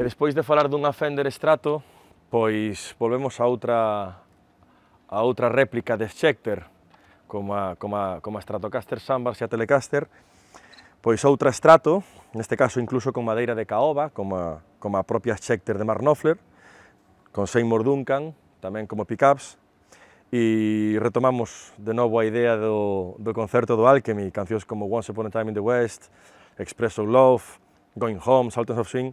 E despois de falar dunha Fender Strato, pois volvemos a outra a outra réplica de Schecter, como a, como a, como a Stratocaster Sambars e a Telecaster, pois outra Strato, neste caso incluso con madeira de caoba, como a, como a propia Schecter de Mark Knopfler, con Seymour Duncan, tamén como pickups, e retomamos de novo a idea do, do concerto do Alchemy, cancións como Once Upon a Time in the West, Express of Love, Going Home, Sultans of Swing,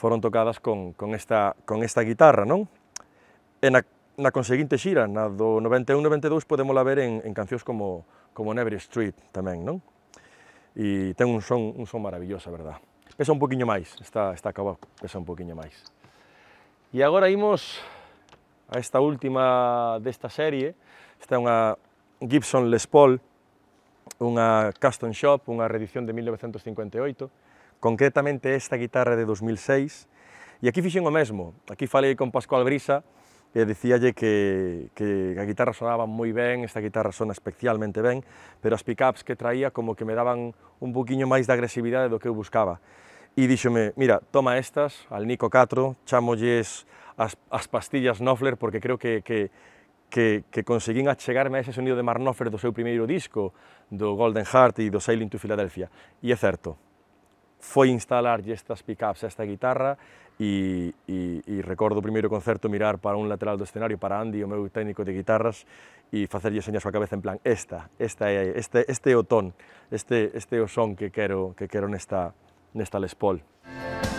foron tocadas con, con, esta, con esta guitarra, non? E na, na conseguinte xira, na do 91-92, podemos la ver en, en cancións como, como Never Street tamén, non? E ten un son, un son maravilloso, a verdad. Pesa un poquinho máis, está, está acabado, pesa un poquinho máis. E agora imos a esta última desta serie, esta é unha Gibson Les Paul, unha Custom Shop, unha reedición de 1958, concretamente esta guitarra de 2006, e aquí fixen o mesmo, aquí falei con Pascual Brisa, e dicíalle que, que a guitarra sonaba moi ben, esta guitarra sona especialmente ben, pero as pickups que traía como que me daban un poquinho máis de agresividade do que eu buscaba. E díxome, mira, toma estas, al Nico 4, chamolles as, as pastillas Knopfler, porque creo que, que, que, que conseguín achegarme a ese sonido de Marnofer do seu primeiro disco, do Golden Heart e do Sailing to Philadelphia. E é certo, foi instalarlle estas pickups a esta guitarra e, e, e recordo o primeiro concerto mirar para un lateral do escenario para Andy, o meu técnico de guitarras, e facerlle señas coa cabeza en plan esta, esta é este, este é o ton, este, este é o son que quero, que quero nesta, nesta Les Paul. Música